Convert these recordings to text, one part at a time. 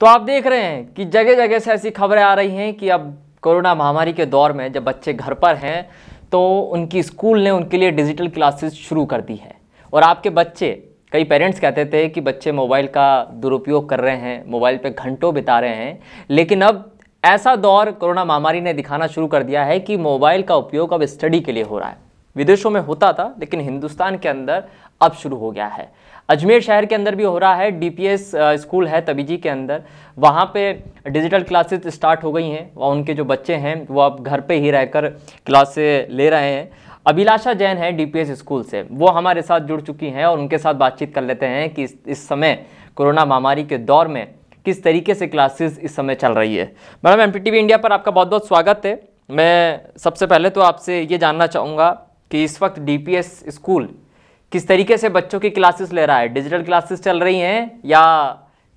तो आप देख रहे हैं कि जगह जगह से ऐसी खबरें आ रही हैं कि अब कोरोना महामारी के दौर में जब बच्चे घर पर हैं तो उनकी स्कूल ने उनके लिए डिजिटल क्लासेस शुरू कर दी है और आपके बच्चे कई पेरेंट्स कहते थे कि बच्चे मोबाइल का दुरुपयोग कर रहे हैं मोबाइल पर घंटों बिता रहे हैं लेकिन अब ऐसा दौर कोरोना महामारी ने दिखाना शुरू कर दिया है कि मोबाइल का उपयोग अब स्टडी के लिए हो रहा है विदेशों में होता था लेकिन हिंदुस्तान के अंदर अब शुरू हो गया है अजमेर शहर के अंदर भी हो रहा है डीपीएस स्कूल है तबीजी के अंदर वहाँ पे डिजिटल क्लासेस स्टार्ट हो गई हैं और उनके जो बच्चे हैं वो अब घर पे ही रहकर क्लासे ले रहे हैं अभिलाषा जैन है डीपीएस स्कूल से वो हमारे साथ जुड़ चुकी हैं और उनके साथ बातचीत कर लेते हैं कि इस, इस समय कोरोना महामारी के दौर में किस तरीके से क्लासेस इस समय चल रही है मैडम एम इंडिया पर आपका बहुत बहुत स्वागत है मैं सबसे पहले तो आपसे ये जानना चाहूँगा कि इस वक्त डीपीएस स्कूल किस तरीके से बच्चों की क्लासेस ले रहा है डिजिटल क्लासेस चल रही हैं या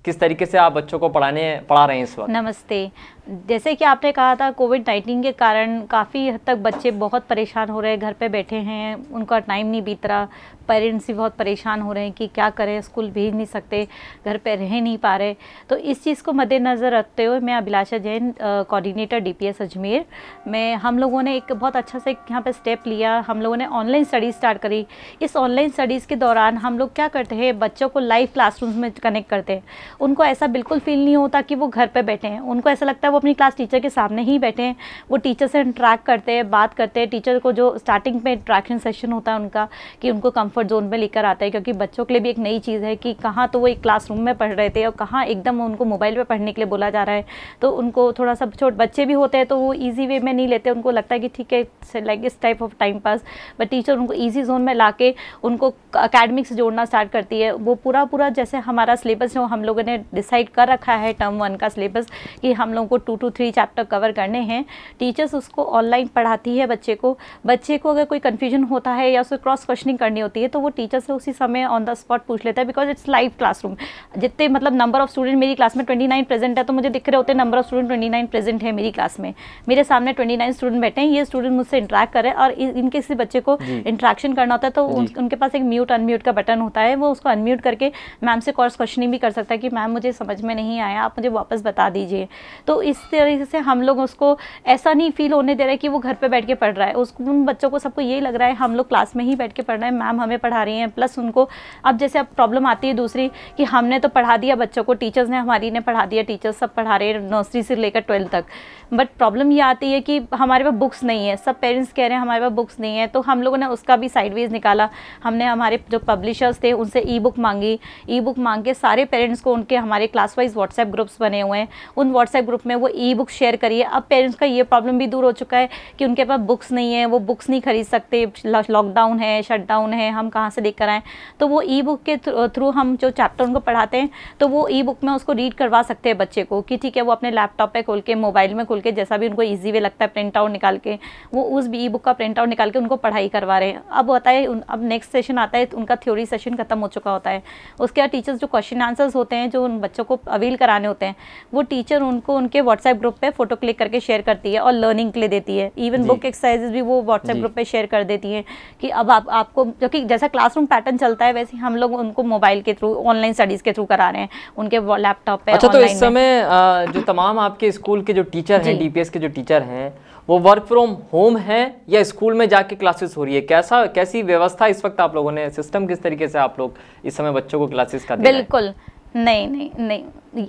किस तरीके से आप बच्चों को पढ़ाने पढ़ा रहे हैं इस वक्त नमस्ते जैसे कि आपने कहा था कोविड नाइन्टीन के कारण काफ़ी हद तक बच्चे बहुत परेशान हो रहे हैं घर पे बैठे हैं उनका टाइम नहीं बीत रहा पेरेंट्स भी बहुत परेशान हो रहे हैं कि क्या करें स्कूल भेज नहीं सकते घर पे रह नहीं पा रहे तो इस चीज़ को मद्देनज़र रखते हुए मैं अभिलाषा जैन कोऑर्डिनेटर डीपीएस अजमेर में हम लोगों ने एक बहुत अच्छा से यहाँ पर स्टेप लिया हम लोगों ने ऑनलाइन स्टडीज़ स्टार्ट करी इस ऑनलाइन स्टडीज़ के दौरान हम लोग क्या करते हैं बच्चों को लाइव क्लासरूम में कनेक्ट करते हैं उनको ऐसा बिल्कुल फील नहीं होता कि वो घर पर बैठे हैं उनको ऐसा लगता है वो अपनी क्लास टीचर के सामने ही बैठे हैं वो टीचर से इंट्रैक्ट करते हैं बात करते हैं टीचर को जो स्टार्टिंग में इंट्रैक्शन सेशन होता है उनका कि उनको कम्फर्ट जोन में लेकर आता है क्योंकि बच्चों के लिए भी एक नई चीज़ है कि कहाँ तो वो एक क्लास में पढ़ रहे थे और कहाँ एकदम उनको मोबाइल पर पढ़ने के लिए बोला जा रहा है तो उनको थोड़ा सा छोटे बच्चे भी होते हैं तो वो ईजी वे में नहीं लेते उनको लगता है कि ठीक है लाइक इस type of time pass but teacher उनको ईजी जोन में ला के उनको अकेडमिक्स जोड़ना स्टार्ट करती है वो पूरा पूरा जैसे हमारा सिलेबस जो हम लोगों ने डिसाइड कर रखा है टर्म वन का सिलेबस कि हम लोगों को two to three chapter cover करने हैं टीचर्स उसको ऑनलाइन पढ़ाती है बच्चे को बच्चे को अगर कोई कन्फ्यूजन होता है या उसे क्रॉस क्वेश्चनिंग करनी होती है तो वो टीचर से उसी समय ऑन द स्पॉट पूछ लेता है बिकॉज इट्स लाइव क्लासरूम जितने मतलब नंबर ऑफ स्टूडेंट मेरी क्लास में ट्वेंटी नाइन प्रेजेंट है तो मुझे दिख रहे होते हैं number of student twenty nine present है मेरी क्लास में मेरे सामने ट्वेंटी नाइन स्टूडेंट बैठे हैं ये स्टूडेंट मुझसे इंटरेक्ट करें और इनके किसी बच्चे को इंट्रैक्शन करना होता है तो उनके पास एक म्यूट अनम्यूट का बटन होता है वो उसको अनम्यूट करके मैम से क्रॉस क्वेश्चनिंग भी कर सकता है कि मैम मुझे समझ में नहीं आया आप मुझे वापस बता दीजिए तो इस तरीके से हम लोग उसको ऐसा नहीं फील होने दे रहा है कि वो घर पे बैठ के पढ़ रहा है उसको उन बच्चों को सबको यही लग रहा है हम लोग क्लास में ही बैठ के पढ़ रहे हैं मैम हमें पढ़ा रही हैं प्लस उनको अब जैसे अब प्रॉब्लम आती है दूसरी कि हमने तो पढ़ा दिया बच्चों को टीचर्स ने हमारी ने पढ़ा दिया टीचर्स सब पढ़ा रहे हैं नर्सरी से लेकर ट्वेल्थ तक बट प्रॉब्लम ये आती है कि हमारे पास बुक्स नहीं है सब पेरेंट्स कह रहे हैं हमारे पास बुक्स नहीं है तो हम लोगों ने उसका भी साइडवेज निकाला हमने हमारे जो पब्लिशर्स थे उनसे ई बुक मांगी ई बुक मांग के सारे पेरेंट्स को उनके हमारे क्लास वाइज व्हाट्सएप ग्रुप्स बने हुए हैं उन व्हाट्सएप ग्रुप में वो ई बुक शेयर करिए अब पेरेंट्स का ये प्रॉब्लम भी दूर हो चुका है कि उनके पास बुक्स नहीं है वो बुक्स नहीं खरीद सकते लॉकडाउन है शटडाउन है हम कहाँ से लेकर आएँ तो वो ई बुक के थ्रू हम जो चैप्टर उनको पढ़ाते हैं तो वो ई बुक में उसको रीड करवा सकते हैं बच्चे को कि ठीक है वो अपने लैपटॉप पर खोल के मोबाइल में खोल के जैसा भी उनको ईजी वे लगता है प्रिंट आउट निकाल के वो उस ई बुक का प्रिंट आउट निकाल के उनको पढ़ाई करवा रहे हैं अब होता है अब नेक्स्ट सेशन आता है उनका थ्योरी सेशन खत्म हो चुका होता है उसके बाद टीचर्स जो क्वेश्चन आंसर्स होते हैं जो उन बच्चों को अवील कराने होते हैं वो टीचर उनको उनके व्हाट्सएप ग्रुप पे फोटो क्लिक करके शेयर करती है और लर्निंग के लिए देती है इवन बुक एक्सरसाइजेज भी वो व्हाट्सएप ग्रुप पे शेयर कर देती है कि अब आप आपको क्योंकि जैसा क्लासरूम पैटर्न चलता है वैसे हम लोग उनको मोबाइल के थ्रू ऑनलाइन स्टडीज के थ्रू करा रहे हैं उनके लैपटॉप पे अच्छा तो इस समय जो तमाम आपके स्कूल के जो टीचर हैं डीपीएस के जो टीचर हैं वो वर्क फ्रॉम होम है या स्कूल में जाके क्लासेस हो रही है कैसा कैसी व्यवस्था इस वक्त आप लोगों ने सिस्टम किस तरीके से आप लोग इस समय बच्चों को क्लासेस का बिल्कुल है? नहीं नहीं नहीं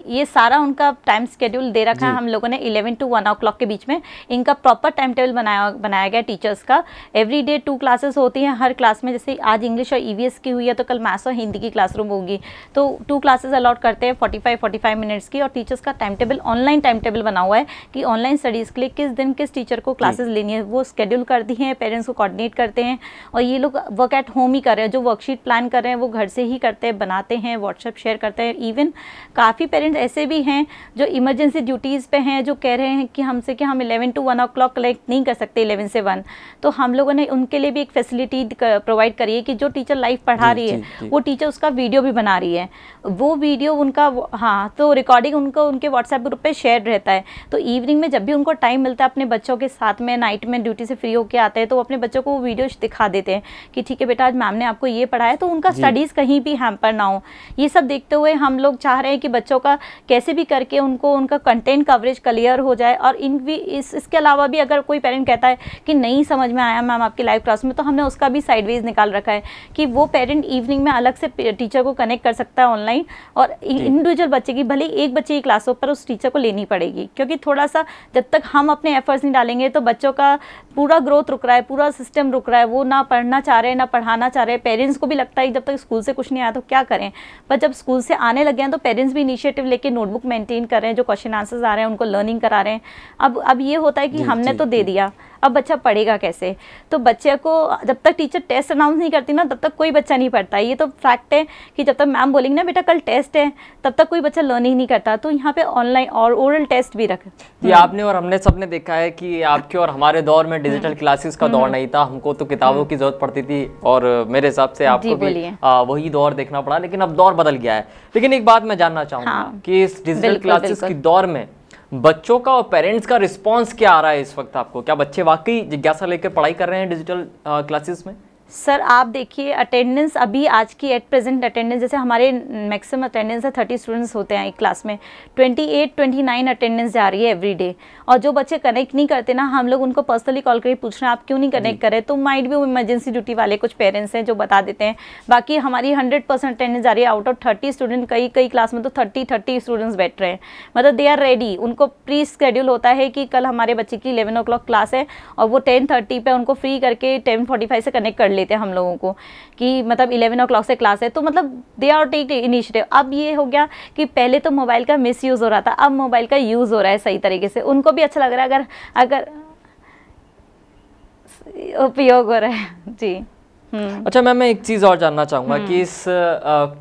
ये सारा उनका टाइम स्केड्यूल दे रखा है हम लोगों ने 11 टू 1 ओ के बीच में इनका प्रॉपर टाइम टेबल बनाया बनाया गया टीचर्स का एवरी डे टू क्लासेस होती हैं हर क्लास में जैसे आज इंग्लिश और ईवीएस e की हुई है तो कल मैथ्स और हिंदी की क्लासरूम होगी तो टू क्लासेस अलाउट करते हैं 45 45 मिनट्स की और टीचर्स का time table online time table बना हुआ है कि ऑनलाइन स्टडीज़ के लिए किस दिन किस टीचर को क्लासेज लेनी है वो स्केड्यूल कर दी हैं पेरेंट्स को कॉर्डिनेट करते हैं और ये लोग वर्क एट होम ही कर रहे हैं जो वर्कशीट प्लान कर रहे हैं वो घर से ही करते हैं बनाते हैं व्हाट्सएप शेयर करते हैं है इवन काफ़ी पेरेंट्स ऐसे भी हैं जो इमरजेंसी ड्यूटीज़ पे हैं जो कह रहे हैं कि हमसे कि हम 11 टू 1 ओ क्लॉक कलेक्ट नहीं कर सकते 11 से 1 तो हम लोगों ने उनके लिए भी एक फैसिलिटी प्रोवाइड करी है कि जो टीचर लाइव पढ़ा रही है वो टीचर उसका वीडियो भी बना रही है वो वीडियो उनका हाँ तो रिकॉर्डिंग उनको उनके व्हाट्सएप ग्रुप पर शेयर रहता है तो इवनिंग में जब भी उनको टाइम मिलता है अपने बच्चों के साथ में नाइट में ड्यूटी से फ्री होकर आते हैं तो अपने बच्चों को वो वीडियो दिखा देते हैं कि ठीक है बेटा आज मैम ने आपको ये पढ़ाया तो उनका स्टडीज़ कहीं भी हैम्पर ना हो ये सब देखते हुए हम लोग चाह रहे हैं कि बच्चों का कैसे भी करके उनको उनका कंटेंट कवरेज क्लियर हो जाए और इन भी इस इसके अलावा भी अगर कोई पेरेंट कहता है कि नहीं समझ में आया मैम आपकी लाइव क्लास में तो हमने उसका भी साइडवेज निकाल रखा है कि वो पेरेंट इवनिंग में अलग से टीचर को कनेक्ट कर सकता है ऑनलाइन और इंडिविजुअल बच्चे की भले एक बच्चे की क्लासों पर उस टीचर को लेनी पड़ेगी क्योंकि थोड़ा सा जब तक हम अपने एफर्ट्स नहीं डालेंगे तो बच्चों का पूरा ग्रोथ रुक रहा है पूरा सिस्टम रुक रहा है वो ना पढ़ना चाह रहे हैं ना पढ़ाना चाह रहे हैं पेरेंट्स को भी लगता है जब तक स्कूल से कुछ नहीं आया तो क्या करें पर जब स्कूल से आने आने लगे हैं तो पेरेंट्स भी इनिशिएटिव लेके नोटबुक मेंटेन कर रहे हैं जो क्वेश्चन आंसर्स आ रहे हैं उनको लर्निंग करा रहे हैं अब अब ये होता है कि हमने तो दे दिया अब बच्चा पढ़ेगा कैसे तो बच्चे को जब तक टीचर टेस्ट अनाउंस नहीं करती ना तब तक कोई बच्चा नहीं पढ़ता ये तो फैक्ट है कि जब तक मैम बोलेंगे ना बेटा कल टेस्ट है तब तक कोई बच्चा लर्निंग नहीं करता तो यहाँ पे ऑनलाइन और ओरल टेस्ट भी रख ये हम्म। आपने और हमने सबने देखा है कि आपके और हमारे दौर में डिजिटल क्लासेस हम्म। का दौर हम्म। नहीं था हमको तो किताबों की जरूरत पड़ती थी और मेरे हिसाब से आपको भी वही दौर देखना पड़ा लेकिन अब दौर बदल गया है लेकिन एक बात मैं जानना चाहूँगा हाँ। कि इस डिजिटल क्लासेस के दौर में बच्चों का और पेरेंट्स का रिस्पांस क्या आ रहा है इस वक्त आपको क्या बच्चे वाकई जिज्ञासा लेकर पढ़ाई कर रहे हैं डिजिटल क्लासेस uh, में सर आप देखिए अटेंडेंस अभी आज की एट प्रेजेंट अटेंडेंस जैसे हमारे मैक्सिमम अटेंडेंस है थर्टी स्टूडेंट्स होते हैं एक क्लास में twenty eight twenty nine attendance जा रही है एवरी डे और जो बच्चे कनेक्ट नहीं करते ना हम लोग उनको पर्सनली कॉल करके पूछ रहे हैं आप क्यों नहीं कनेक्ट करें तो माइंड भी वो इमरजेंसी ड्यूटी वाले कुछ पेरेंट्स हैं जो बता देते हैं बाकी हमारी हंड्रेड परसेंट अटेंडेंस जा रही है आउट ऑफ थर्टी स्टूडेंट कई कई क्लास में तो थर्टी थर्टी स्टूडेंट्स बैठ रहे हैं मतलब दे आर रेडी उनको प्री स्केड्यूल होता है कि कल हमारे बच्चे की इलेवन ओ क्लास है और वो टेन थर्टी पर उनको फ्री करके टेन फाइव से कनेक्ट कर पकड़ लेते हैं हम लोगों को कि मतलब इलेवन ओ से क्लास है तो मतलब दे आर टेक इनिशिएटिव अब ये हो गया कि पहले तो मोबाइल का मिस हो रहा था अब मोबाइल का यूज़ हो रहा है सही तरीके से उनको भी अच्छा लग रहा है अगर अगर उपयोग हो रहा है जी हम्म। अच्छा मैम मैं एक चीज़ और जानना चाहूँगा कि हम्म। इस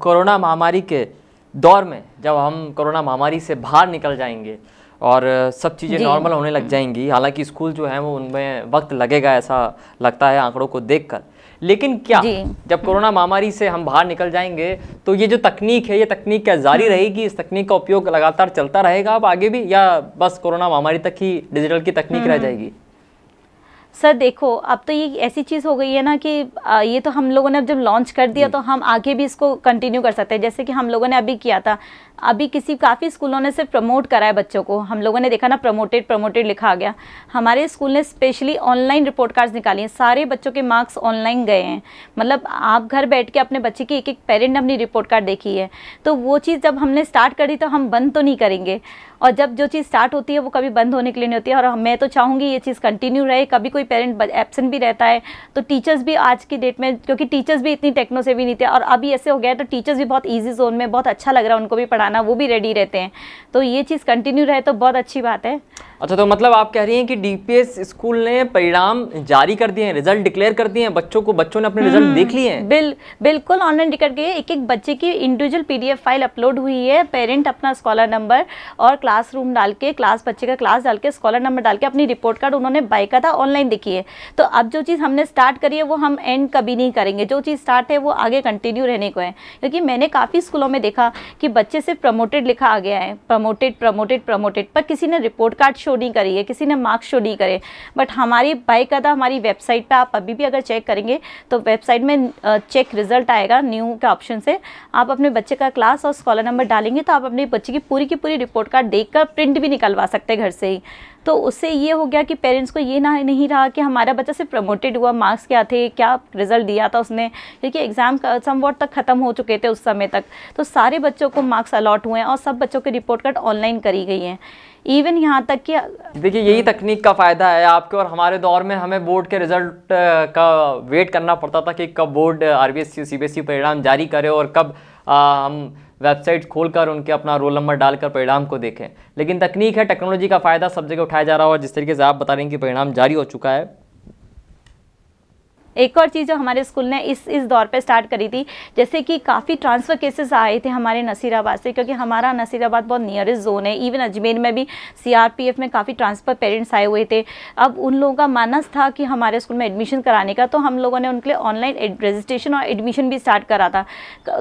कोरोना महामारी के दौर में जब हम कोरोना महामारी से बाहर निकल जाएंगे और सब चीज़ें नॉर्मल होने लग जाएंगी हालांकि स्कूल जो है वो उनमें वक्त लगेगा ऐसा लगता है आंकड़ों को देखकर लेकिन क्या जब कोरोना महामारी से हम बाहर निकल जाएंगे तो ये जो तकनीक है ये तकनीक क्या जारी हाँ। रहेगी इस तकनीक का उपयोग लगातार चलता रहेगा अब आगे भी या बस कोरोना महामारी तक ही डिजिटल की तकनीक रह हाँ। जाएगी सर देखो अब तो ये ऐसी चीज़ हो गई है ना कि ये तो हम लोगों ने अब जब लॉन्च कर दिया तो हम आगे भी इसको कंटिन्यू कर सकते हैं जैसे कि हम लोगों ने अभी किया था अभी किसी काफ़ी स्कूलों ने सिर्फ प्रमोट करा है बच्चों को हम लोगों ने देखा ना प्रमोटेड प्रमोटेड लिखा आ गया हमारे स्कूल ने स्पेशली ऑनलाइन रिपोर्ट कार्ड्स निकाली हैं सारे बच्चों के मार्क्स ऑनलाइन गए हैं मतलब आप घर बैठ के अपने बच्चे की एक एक पेरेंट ने अपनी रिपोर्ट कार्ड देखी है तो वो चीज़ जब हमने स्टार्ट करी तो हम बंद तो नहीं करेंगे और जब जो चीज़ स्टार्ट होती है वो कभी बंद होने के लिए नहीं होती है और मैं तो चाहूँगी ये चीज़ कंटिन्यू रहे कभी कोई पेरेंट एबसेंट भी रहता है तो टीचर्स भी आज की डेट में क्योंकि टीचर्स भी इतनी टेक्नो से भी नहीं थे और अभी ऐसे हो गया है तो टीचर्स भी बहुत ईजी जोन में बहुत अच्छा लग रहा है उनको भी पढ़ाना वो भी रेडी रहते हैं तो ये चीज़ कंटिन्यू रहे तो बहुत अच्छी बात है अच्छा तो मतलब आप कह रही हैं कि डीपीएस स्कूल ने परिणाम जारी कर दिए हैं रिजल्ट डिक्लेयर कर दिए हैं बच्चों को बच्चों ने अपने रिजल्ट हम्म, देख लिए हैं बिल बिल्कुल ऑनलाइन टिकट गए एक एक बच्चे की इंडिविजुअल पीडीएफ फाइल अपलोड हुई है पेरेंट अपना स्कॉलर नंबर और क्लास क्लासरूम डाल के क्लास बच्चे का क्लास डाल के स्कॉलर नंबर डाल के अपनी रिपोर्ट कार्ड उन्होंने बाई का था ऑनलाइन दिखी है तो अब जो चीज़ हमने स्टार्ट करी है वो हम एंड कभी नहीं करेंगे जो चीज़ स्टार्ट है वो आगे कंटिन्यू रहने को है क्योंकि मैंने काफ़ी स्कूलों में देखा कि बच्चे सिर्फ प्रमोटेड लिखा आ गया है प्रमोटेड प्रमोटेड प्रमोटेड पर किसी ने रिपोर्ट कार्ड शो नहीं करी है किसी ने मार्क्स शो नहीं करे बट हमारी बाई था हमारी वेबसाइट पर आप अभी भी अगर चेक करेंगे तो वेबसाइट में चेक रिजल्ट आएगा न्यू के ऑप्शन से आप अपने बच्चे का क्लास और स्कॉलर नंबर डालेंगे तो आप अपने बच्चे की पूरी की पूरी रिपोर्ट कार्ड देखकर प्रिंट भी निकलवा सकते हैं घर से ही तो उससे ये हो गया कि पेरेंट्स को ये ना नहीं रहा कि हमारा बच्चा सिर्फ प्रमोटेड हुआ मार्क्स क्या थे क्या रिजल्ट दिया था उसने क्योंकि एग्ज़ाम वॉट तक ख़त्म हो चुके थे उस समय तक तो सारे बच्चों को मार्क्स अलॉट हुए हैं और सब बच्चों की रिपोर्ट कार्ड ऑनलाइन करी गई हैं इवन यहाँ तक कि देखिए यही हम्म। तकनीक का फ़ायदा है आपके और हमारे दौर में हमें बोर्ड के रिजल्ट का वेट करना पड़ता था कि कब board R B S C B S E परिणाम जारी करे और कब आ, हम वेबसाइट खोलकर उनके अपना रोल नंबर डालकर परिणाम को देखें लेकिन तकनीक है टेक्नोलॉजी का फ़ायदा सब जगह उठाया जा रहा है और जिस तरीके से आप बता रहे हैं कि परिणाम जारी हो चुका है एक और चीज़ जो हमारे स्कूल ने इस इस दौर पे स्टार्ट करी थी जैसे कि काफ़ी ट्रांसफ़र केसेस आए थे हमारे नसीराबाद से क्योंकि हमारा नसीराबाद बहुत नियरेस्ट जोन है इवन अजमेर में भी सीआरपीएफ में काफ़ी ट्रांसफ़र पेरेंट्स आए हुए थे अब उन लोगों का मानस था कि हमारे स्कूल में एडमिशन कराने का तो हम लोगों ने उनके लिए ऑनलाइन रजिस्ट्रेशन और एडमिशन भी स्टार्ट करा था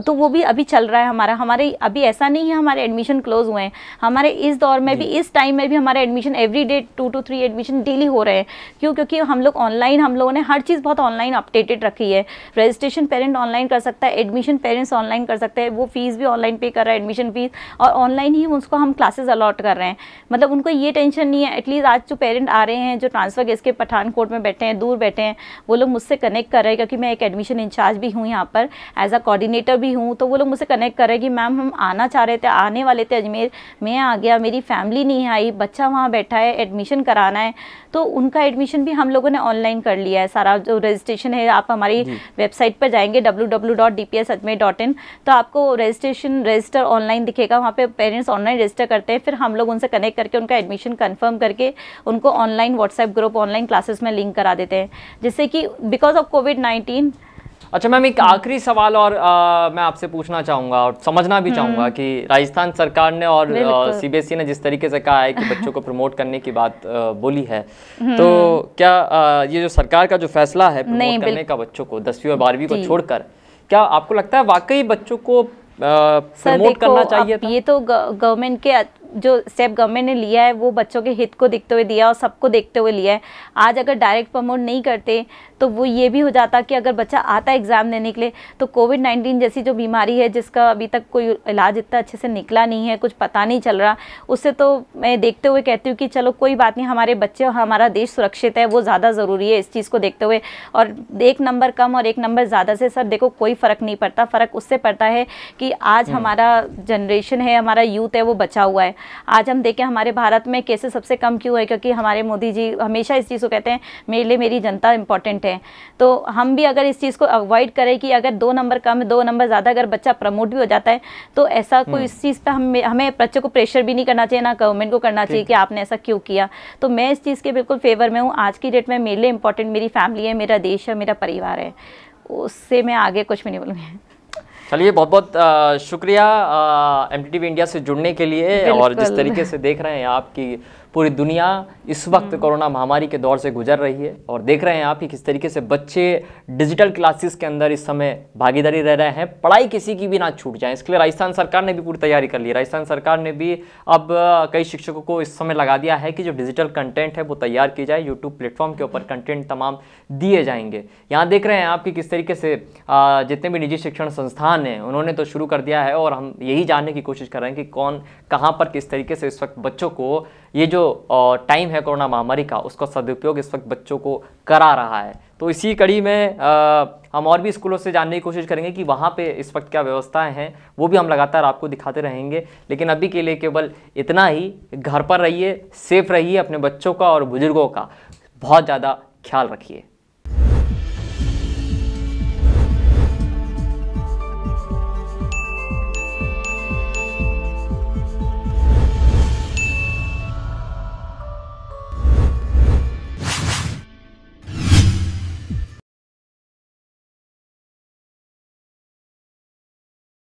तो वो भी अभी चल रहा है हमारा हमारे अभी ऐसा नहीं है हमारे एडमिशन क्लोज हुए हैं हमारे इस दौर में भी इस टाइम में भी हमारे admission every day two to three admission daily हो रहे हैं क्यों क्योंकि हम लोग ऑनलाइन हम लोगों ने हर चीज़ बहुत ऑनलाइन ऑनलाइन अपडेटेड रखी है रजिस्ट्रेशन पेरेंट ऑनलाइन कर सकता है एडमिशन पेरेंट्स ऑनलाइन कर सकते हैं वो फीस भी ऑनलाइन पे कर रहा है एडमिशन फीस और ऑनलाइन ही उसको हम क्लासेस अलॉट कर रहे हैं मतलब उनको ये टेंशन नहीं है एटलीस्ट आज जो पेरेंट आ रहे हैं जो ट्रांसफ़र केस के पठानकोट में बैठे हैं दूर बैठे हैं वो लोग मुझसे कनेक्ट कर रहे हैं क्योंकि मैं एक एडमिशन इंचार्ज भी हूँ यहाँ पर एज अ कोऑर्डिनेटर भी हूँ तो वो लोग मुझसे कनेक्ट कर रहे हैं कि मैम हम आना चाह रहे थे आने वाले थे अजमेर मैं आ गया मेरी फैमिली नहीं आई बच्चा वहाँ बैठा है एडमिशन कराना है तो उनका एडमिशन भी हम लोगों ने ऑनलाइन कर लिया है सारा जो रजिस्ट्रेशन रजिस्ट्रेशन है आप हमारी वेबसाइट पर जाएंगे www.dpsajmer.in तो आपको रजिस्ट्रेशन रजिस्टर ऑनलाइन दिखेगा वहाँ पे पेरेंट्स ऑनलाइन रजिस्टर करते हैं फिर हम लोग उनसे कनेक्ट करके उनका एडमिशन कन्फर्म करके उनको online WhatsApp group online classes में लिंक करा देते हैं जिससे कि बिकॉज ऑफ कोविड नाइन्टीन अच्छा मैम एक आखिरी सवाल और आ, मैं आपसे पूछना चाहूँगा और समझना भी चाहूँगा हम्म। कि राजस्थान सरकार ने और सीबीएसई e ने जिस तरीके से कहा है कि बच्चों को प्रमोट करने की बात आ, बोली है हम्म। तो क्या आ, ये जो सरकार का जो फैसला है प्रमोट करने का बच्चों को दसवीं और बारहवीं को छोड़कर क्या आपको लगता है वाकई बच्चों को प्रमोट करना चाहिए ये तो गवर्नमेंट के जो स्टेप गवर्नमेंट ने लिया है वो बच्चों के हित को देखते हुए दिया और सबको देखते हुए लिया है आज अगर डायरेक्ट प्रमोट नहीं करते तो वो ये भी हो जाता कि अगर बच्चा आता एग्ज़ाम देने के लिए तो कोविड नाइन्टीन जैसी जो बीमारी है जिसका अभी तक कोई इलाज इतना अच्छे से निकला नहीं है कुछ पता नहीं चल रहा उससे तो मैं देखते हुए कहती हूँ कि चलो कोई बात नहीं हमारे बच्चे और हमारा देश सुरक्षित है वो ज़्यादा ज़रूरी है इस चीज़ को देखते हुए और एक नंबर कम और एक नंबर ज़्यादा से सर देखो कोई फ़र्क नहीं पड़ता फ़र्क उससे पड़ता है कि आज हम्म। हमारा जनरेशन है हमारा यूथ है वो बचा हुआ है आज हम देखें हमारे भारत में केसेस सबसे कम क्यों है क्योंकि हमारे मोदी जी हमेशा इस चीज़ को कहते हैं मेरे लिए मेरी जनता इंपॉर्टेंट है तो हम भी अगर इस चीज़ को अवॉइड करें कि अगर दो नंबर कम दो नंबर ज़्यादा अगर बच्चा प्रमोट भी हो जाता है तो ऐसा कोई हम्म। इस चीज़ पर हम हमें बच्चों को प्रेशर भी नहीं करना चाहिए ना गवर्नमेंट को करना चाहिए कि आपने ऐसा क्यों किया तो मैं इस चीज़ के बिल्कुल फेवर में हूँ आज की डेट में मेरे लिए इंपॉर्टेंट मेरी फैमिली है मेरा देश है मेरा परिवार है उससे मैं आगे कुछ भी नहीं बोलूँगी चलिए बहुत बहुत शुक्रिया एम इंडिया से जुड़ने के लिए और जिस तरीके से देख रहे हैं आपकी पूरी दुनिया इस वक्त हम्म। कोरोना महामारी के दौर से गुजर रही है और देख रहे हैं आप कि किस तरीके से बच्चे डिजिटल क्लासेस के अंदर इस समय भागीदारी रह रहे हैं पढ़ाई किसी की भी ना छूट जाए इसके लिए राजस्थान सरकार ने भी पूरी तैयारी कर ली राजस्थान सरकार ने भी अब कई शिक्षकों को इस समय लगा दिया है कि जो डिजिटल कंटेंट है वो तैयार की जाए यूट्यूब प्लेटफॉर्म के ऊपर कंटेंट तमाम दिए जाएंगे यहाँ देख रहे हैं आप कि किस तरीके से जितने भी निजी शिक्षण संस्थान खान उन्होंने तो शुरू कर दिया है और हम यही जानने की कोशिश कर रहे हैं कि कौन कहाँ पर किस तरीके से इस वक्त बच्चों को ये जो टाइम है कोरोना महामारी का उसका सदुपयोग इस वक्त बच्चों को करा रहा है तो इसी कड़ी में आ, हम और भी स्कूलों से जानने की कोशिश करेंगे कि वहाँ पे इस वक्त क्या व्यवस्थाएं हैं वो भी हम लगातार आपको दिखाते रहेंगे लेकिन अभी के लिए केवल इतना ही घर पर रहिए सेफ रहिए अपने बच्चों का और बुज़ुर्गों का बहुत ज़्यादा ख्याल रखिए